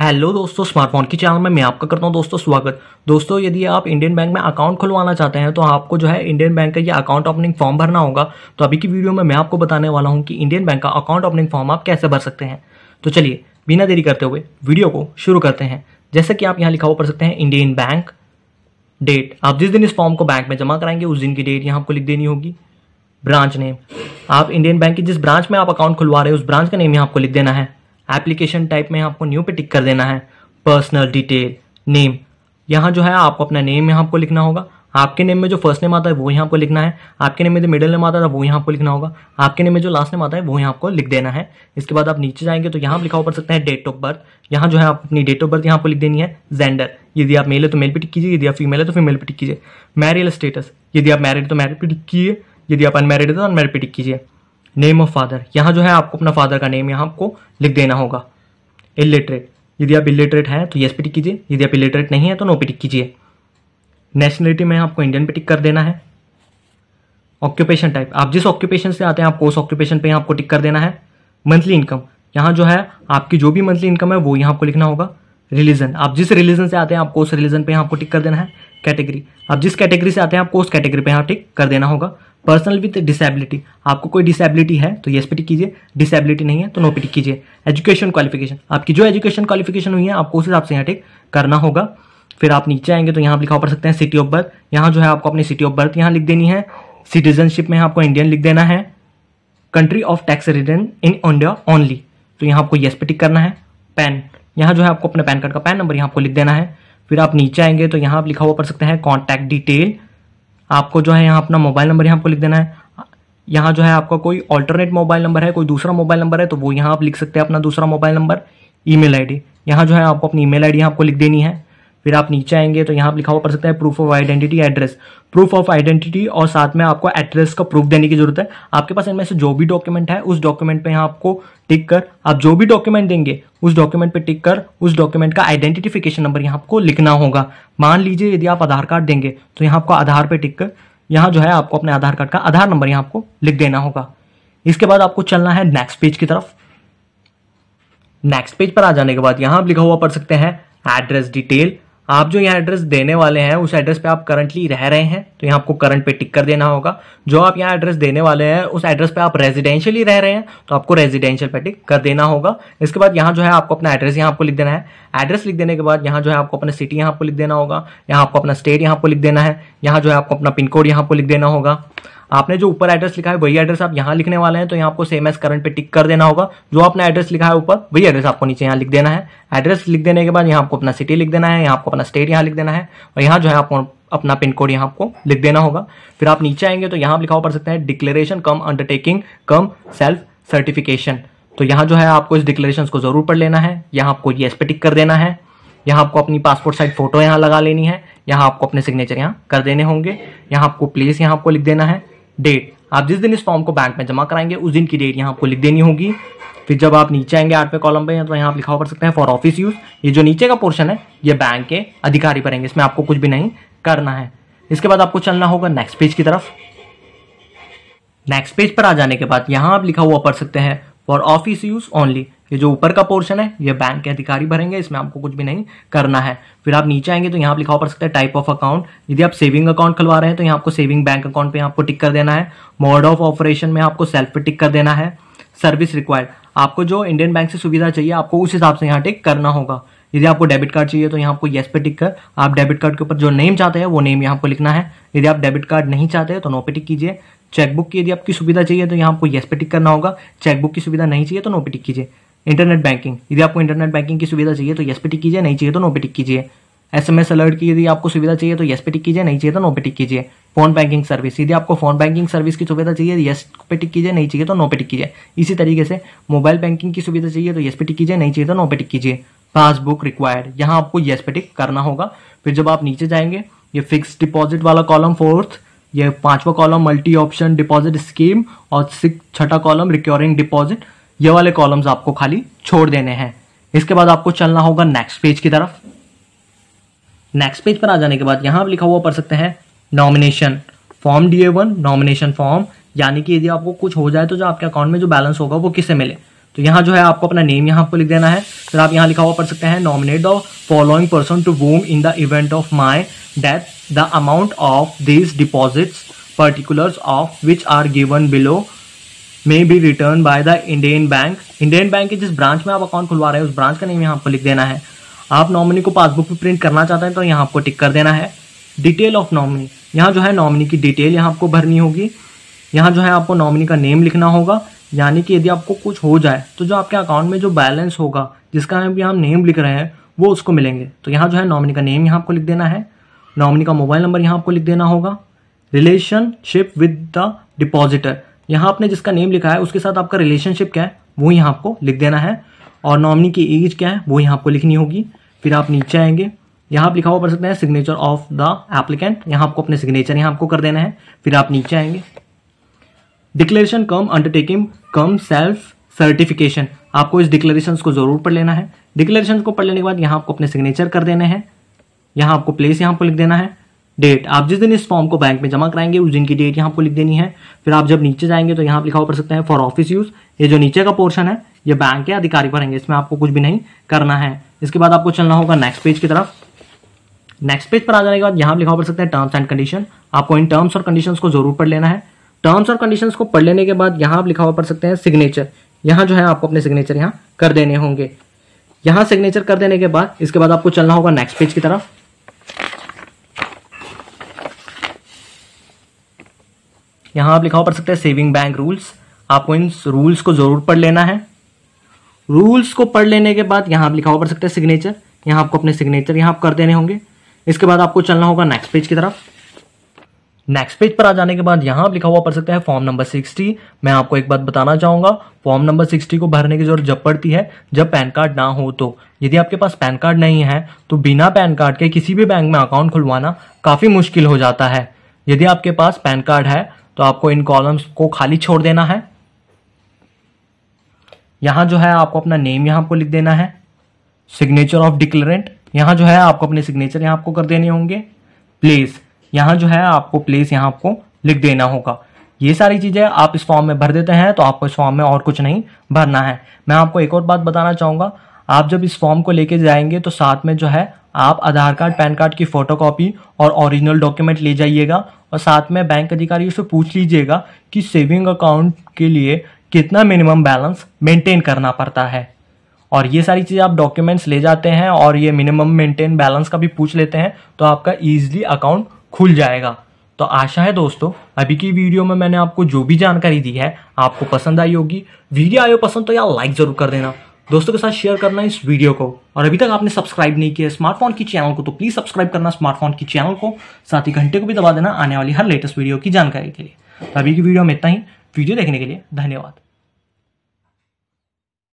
hello दोस्तों smartphone के channel में मैं आपका करता हूं दोस्तों स्वागत दोस्तों यदि आप इंडियन बैंक में अकाउंट खुलवाना चाहते हैं तो आपको जो है इंडियन बैंक का ये अकाउंट ओपनिंग फॉर्म भरना होगा तो अभी की वीडियो में मैं आपको बताने वाला हूं कि इंडियन बैंक का अकाउंट ओपनिंग फॉर्म आप कैसे भर सकते हैं तो चलिए बिना देरी करते हुए वीडियो को शुरू करते हैं जैसे कि आप यहाँ लिखा हुआ पढ़ सकते हैं इंडियन बैंक डेट आप जिस दिन इस फॉर्म को बैंक में जमा कराएंगे उस दिन की डेट यहाँ आपको लिख देनी होगी ब्रांच नेम आप इंडियन बैंक की जिस ब्रांच में आप अकाउंट खुलवा रहे हैं उस ब्रांच का नेम यहाँ आपको लिख देना है एप्लीकेशन टाइप में आपको न्यू पे टिक कर देना है पर्सनल डिटेल नेम यहाँ जो है आपको अपना नेम यहाँ आपको लिखना होगा आपके नेम में जो फर्स्ट नेम आता है वो यहाँ आपको लिखना है आपके नेम में जो मिडिल नेम आता है वो यहाँ आपको लिखना होगा आपके नेम में जो लास्ट नेम आता है वो यहाँ आपको लिख देना है इसके बाद आप नीचे जाएंगे तो यहाँ लिखा हो पड़ सकते हैं डेट ऑफ बर्थ यहाँ जो है आप अपनी डेट ऑफ बर्थ यहाँ आपको लिख देनी है जेंडर यदि आप मेल है तो मेल पर टिक कीजिए यदि आप फीमेल है तो फीमेल पर टिक कीजिए मैरियल स्टेटस यदि आप मैरिड तो मैरिड पर टिक कीजिए यदि आप अनमेरिड है तो अनमेरिड पर टिक कीजिए नेम ऑफ फादर यहाँ जो है आपको अपना फादर का नेम यहाँ आपको लिख देना होगा इलिटरेट यदि आप इलिटरेट हैं तो येस पे टिक कीजिए यदि आप इलिटरेट नहीं है तो नो पे टिक कीजिए नेशनलिटी में आपको इंडियन पे टिक कर देना है ऑक्यूपेशन टाइप आप जिस ऑक्यूपेशन से आते हैं आपको उस ऑक्यूपेशन पे यहाँ आपको टिक कर देना है मंथली इनकम यहाँ जो है आपकी जो भी मंथली इनकम है वो यहाँ आपको लिखना होगा रिलीजन आप जिस रिलीजन से आते हैं आपको उस रिलीजन पे यहाँ आपको टिक कर देना है कैटेगरी आप जिस कैटेगरी से आते हैं आपको उस कैटेगरी पे यहाँ टिक कर देना होगा पर्सनल विथ डिसेबिलिटी आपको कोई डिसेबिलिटी है तो येस पे टिक कीजिए डिसेबिलिटी नहीं है तो नो पे टिक कीजिए एजुकेशन क्वालिफिकेशन आपकी जो एजुकेशन क्वालिफिकेशन हुई है आपको उस हिसाब से यहाँ टिक करना होगा फिर आप नीचे आएंगे तो यहाँ लिखा पड़ सकते हैं सिटी ऑफ बर्थ यहाँ जो है आपको अपनी सिटी ऑफ बर्थ यहाँ लिख देनी है सिटीजनशिप में आपको इंडियन लिख देना है country of tax return in India only तो यहाँ आपको येस पे टिक करना है पैन यहाँ जो है आपको अपने पैन कार्ड का पैन नंबर यहाँ आपको लिख देना है फिर आप नीचे आएंगे तो यहाँ आप लिखा हुआ पढ़ सकते हैं कॉन्टैक्ट डिटेल आपको जो है यहाँ अपना मोबाइल नंबर यहाँ आपको लिख देना है यहाँ जो है आपका कोई ऑल्टरनेट मोबाइल नंबर है कोई दूसरा मोबाइल नंबर है तो वो यहाँ आप लिख सकते हैं अपना दूसरा मोबाइल नंबर ईमेल आईडी यहाँ जो है आपको अपनी ईमेल आईडी आपको लिख देनी है फिर आप नीचे आएंगे तो यहाँ लिखा हुआ पड़ सकता है proof of identity address proof of identity और साथ में आपको एड्रेस का प्रूफ देने की जरूरत है आपके पास इनमें से जो भी डॉक्यूमेंट है उस डॉक्यूमेंट पे यहाँ आपको टिक कर आप जो भी डॉक्यूमेंट देंगे उस डॉक्यूमेंट पे टिक कर उस डॉक्यूमेंट का आइडेंटिफिकेशन नंबर यहाँ आपको लिखना होगा मान लीजिए यदि आप आधार कार्ड देंगे तो यहाँ आपको आधार पर टिक कर यहाँ जो है आपको अपने आधार कार्ड का आधार नंबर यहाँ आपको लिख देना होगा इसके बाद आपको चलना है नेक्स्ट पेज की तरफ नेक्स्ट पेज पर आ जाने के बाद यहाँ आप लिखा हुआ पढ़ सकते हैं एड्रेस डिटेल आप जो यहाँ एड्रेस देने वाले हैं उस एड्रेस पे आप करंटली रह रहे हैं तो यहाँ आपको करंट पे टिक कर देना होगा जो आप यहाँ एड्रेस देने वाले हैं उस एड्रेस पे आप रेजिडेंशियली रह रहे हैं तो आपको रेजिडेंशियल पे टिक कर देना होगा इसके बाद यहाँ जो है आपको अपना एड्रेस यहाँ आपको लिख देना है एड्रेस लिख देने के बाद यहाँ जो है आपको अपना सिटी यहाँ आपको लिख देना होगा यहाँ आपको अपना स्टेट यहाँ आपको लिख देना है यहाँ जो है आपको अपना पिन कोड यहाँ आपको लिख देना होगा आपने जो ऊपर एड्रेस लिखा है वही एड्रेस आप यहाँ लिखने वाले हैं तो यहाँ आपको सेम एस करंट पे टिक कर देना होगा जो आपने एड्रेस लिखा है ऊपर वही एड्रेस आपको नीचे यहाँ लिख देना है एड्रेस लिख देने के बाद यहाँ आपको अपना सिटी लिख देना है यहाँ आपको अपना स्टेट यहाँ लिख देना है और यहाँ जो है आपको अपना पिन कोड यहाँ आपको लिख देना होगा फिर आप नीचे आएंगे तो यहाँ लिखा पड़ सकते हैं declaration cum undertaking cum self certification तो यहाँ जो है आपको इस डिक्लेरेशन को जरूर पढ़ लेना है यहाँ आपको ये पे टिक कर देना है यहाँ आपको अपनी पासपोर्ट साइज फोटो यहाँ लगा लेनी है यहाँ आपको अपने सिग्नेचर यहाँ कर देने होंगे यहाँ आपको प्लेस यहाँ आपको लिख देना है डेट आप जिस दिन इस फॉर्म को बैंक में जमा कराएंगे उस दिन की डेट यहाँ आपको लिख देनी होगी फिर जब आप नीचे आएंगे आठवें कॉलम पे तो यहाँ आप लिखा कर सकते हैं फॉर ऑफिस यूज ये जो नीचे का पोर्शन है ये बैंक के अधिकारी पर इसमें आपको कुछ भी नहीं करना है इसके बाद आपको चलना होगा नेक्स्ट पेज की तरफ नेक्स्ट पेज पर आ जाने के बाद यहाँ आप लिखा हुआ पढ़ सकते हैं फॉर ऑफिस यूज ओनली ये जो ऊपर का पोर्शन है ये बैंक के अधिकारी भरेंगे इसमें आपको कुछ भी नहीं करना है फिर आप नीचे आएंगे तो यहाँ आप लिखा पड़ सकता है टाइप ऑफ अकाउंट यदि आप सेविंग अकाउंट खुलवा रहे हैं तो यहाँ आपको सेविंग बैंक अकाउंट पे आपको टिक कर देना है मोड ऑफ ऑपरेशन में आपको सेल्फ पे टिक कर देना है सर्विस रिक्वायर्ड आपको जो इंडियन बैंक से सुविधा चाहिए आपको उस हिसाब से यहाँ टिक करना होगा यदि आपको डेबिट कार्ड चाहिए तो यहाँ आपको येस पे टिक कर आप डेबिट कार्ड के ऊपर जो नेम चाहते हैं वो नेम यहाँ आपको लिखना है यदि आप डेबिट कार्ड नहीं चाहते हैं तो नो पे टिक कीजिए चेकबुक की यदि आपकी सुविधा चाहिए तो यहाँ आपको येस पे टिक करना होगा चेकबुक की सुविधा नहीं चाहिए तो नो पे टिक कीजिए इंटरनेट बैंकिंग यदि आपको इंटरनेट बैंकिंग की सुविधा चाहिए तो यस पे टिक कीजिए नहीं चाहिए तो नो पे टिक कीजिए एसएमएस अलर्ट की यदि आपको सुविधा चाहिए तो यस पे टिक कीजिए नहीं चाहिए तो नो पे टिक कीजिए फोन बैंकिंग सर्विस यदि आपको फोन बैंकिंग सर्विस की सुविधा चाहिए यस पे टिक कीजिए नहीं चाहिए तो नो पे टिक कीजिए इसी तरीके से मोबाइल बैंकिंग की सुविधा चाहिए तो यस पे टिक कीजिए नहीं चाहिए तो नो पे टिक कीजिए पासबुक रिक्वायर्ड यहाँ आपको यस पे टिक करना होगा फिर जब आप नीचे जाएंगे ये फिक्स डिपॉजिट वाला कॉलम फोर्थ ये पांचवा column multi option deposit scheme और सिक्स छठा कॉलम रिक्योरिंग डिपॉजिट ये वाले कॉलम्स आपको खाली छोड़ देने हैं इसके बाद आपको चलना होगा नेक्स्ट पेज की तरफ नेक्स्ट पेज पर आ जाने के बाद यहाँ लिखा हुआ पढ़ सकते हैं nomination form D A one nomination form यानी कि यदि आपको कुछ हो जाए तो जो आपके अकाउंट में जो बैलेंस होगा वो किससे मिले तो यहाँ जो है आपको अपना नेम यहाँ आपको लिख देना है फिर आप यहाँ लिखा हुआ पढ़ सकते हैं nominate the following person to whom in the event of my death the amount of this deposits particulars of which are given below may be return by the Indian bank Indian bank के जिस branch में आप account खुलवा रहे हैं उस branch का name यहाँ आपको लिख देना है आप नॉमिनी को पासबुक में प्रिंट करना चाहते हैं तो यहाँ आपको टिक कर देना है डिटेल ऑफ नॉमिनी यहाँ जो है नॉमिनी की डिटेल यहाँ आपको भरनी होगी यहाँ जो है आपको नॉमिनी का नेम लिखना होगा यानी कि यदि आपको कुछ हो जाए तो जो आपके अकाउंट में जो बैलेंस होगा जिसका हम यहाँ नेम लिख रहे हैं वो उसको मिलेंगे तो यहाँ जो है नॉमिनी का नेम यहाँ आपको लिख देना है नॉमिनी का मोबाइल नंबर यहाँ आपको लिख देना होगा रिलेशनशिप विद द डिपॉजिटर यहाँ आपने जिसका नेम लिखा है उसके साथ आपका रिलेशनशिप क्या है वो यहाँ आपको लिख देना है और नॉमिनी की एज क्या है वो यहाँ आपको लिखनी होगी फिर आप नीचे आएंगे यहाँ आप लिखा हुआ पढ़ सकते हैं सिग्नेचर ऑफ द एप्लीकेंट यहाँ आपको अपने सिग्नेचर यहाँ आपको कर देना है फिर आप नीचे आएंगे declaration cum undertaking cum self certification आपको इस डिक्लेरेशन को जरूर पढ़ लेना है डिक्लेरेशन को पढ़ लेने के बाद यहाँ आपको अपने सिग्नेचर कर देने हैं यहाँ आपको प्लेस यहाँ पर लिख देना है डेट आप जिस दिन इस फॉर्म को बैंक में जमा कराएंगे उस दिन की डेट यहाँ आपको लिख देनी है फिर आप जब नीचे जाएंगे तो यहाँ आप लिखा पड़ सकते हैं फॉर ऑफिस यूज ये जो नीचे का पोर्शन है ये बैंक के अधिकारी पर इसमें आपको कुछ भी नहीं करना है इसके बाद आपको चलना होगा नेक्स्ट पेज की तरफ नेक्स्ट पेज पर आ जाने के बाद यहाँ आप लिखा पड़ सकते हैं टर्म्स एंड कंडीशन आपको इन टर्म्स और कंडीशन को जरूर पढ़ लेना है टर्म्स और कंडीशन को पढ़ लेने के बाद यहाँ आप लिखा हुआ पड़ सकते हैं सिग्नेचर यहाँ जो है आपको अपने सिग्नेचर यहाँ कर देने होंगे यहाँ सिग्नेचर कर देने के बाद इसके बाद आपको चलना होगा नेक्स्ट पेज की तरफ यहाँ आप लिखा पढ़ सकते हैं सेविंग बैंक रूल्स आपको इन रूल्स को ज़रूर पढ़ लेना है रूल्स को पढ़ लेने के बाद यहाँ आप लिखा हुआ पढ़ सकते हैं सिग्नेचर यहाँ आपको अपने सिग्नेचर यहाँ आप कर देने होंगे इसके बाद आपको चलना होगा नेक्स्ट पेज की तरफ नेक्स्ट पेज पर आ जाने के बाद यहाँ आप लिखा हुआ पढ़ सकते हैं फॉर्म नंबर सिक्सटी मैं आपको एक बात बताना चाहूंगा फॉर्म नंबर सिक्सटी को भरने की जरूरत जब पड़ती है जब पैन कार्ड ना हो तो यदि आपके पास पैन कार्ड नहीं है तो बिना पैन कार्ड के किसी भी बैंक में अकाउंट खुलवाना काफ़ी मुश्किल हो जाता है यदि आपके पास पैन कार्ड है तो आपको इन कॉलम्स को खाली छोड़ देना है यहाँ जो है आपको अपना नेम यहाँ आपको लिख देना है सिग्नेचर ऑफ डिक्लेरेंट यहाँ जो है आपको अपने सिग्नेचर यहाँ आपको कर देने होंगे प्लेस यहाँ जो है आपको प्लेस यहाँ आपको लिख देना होगा ये सारी चीज़ें आप इस फॉर्म में भर देते हैं तो आपको इस फॉर्म में और कुछ नहीं भरना है मैं आपको एक और बात बताना चाहूँगा आप जब इस फॉर्म को लेके जाएंगे तो साथ में जो है आप आधार कार्ड पैन कार्ड की फोटो कॉपी और ओरिजिनल डॉक्यूमेंट ले जाइएगा और साथ में बैंक अधिकारी से पूछ लीजिएगा कि सेविंग अकाउंट के लिए कितना मिनिमम बैलेंस मेंटेन करना पड़ता है और ये सारी चीज़ें आप डॉक्यूमेंट्स ले जाते हैं और ये मिनिमम मेंटेन बैलेंस का भी पूछ लेते हैं तो आपका ईजिली अकाउंट खुल जाएगा तो आशा है दोस्तों अभी की वीडियो में मैंने आपको जो भी जानकारी दी है आपको पसंद आई होगी वीडियो आयो पसंद तो यार लाइक ज़रूर कर देना दोस्तों के साथ शेयर करना इस वीडियो को और अभी तक आपने सब्सक्राइब नहीं किया स्मार्टफोन की चैनल को तो प्लीज़ सब्सक्राइब करना स्मार्टफोन की चैनल को साथ ही घंटे को भी दबा देना आने वाली हर लेटेस्ट वीडियो की जानकारी के लिए तो अभी की वीडियो में इतना ही वीडियो देखने के लिए धन्यवाद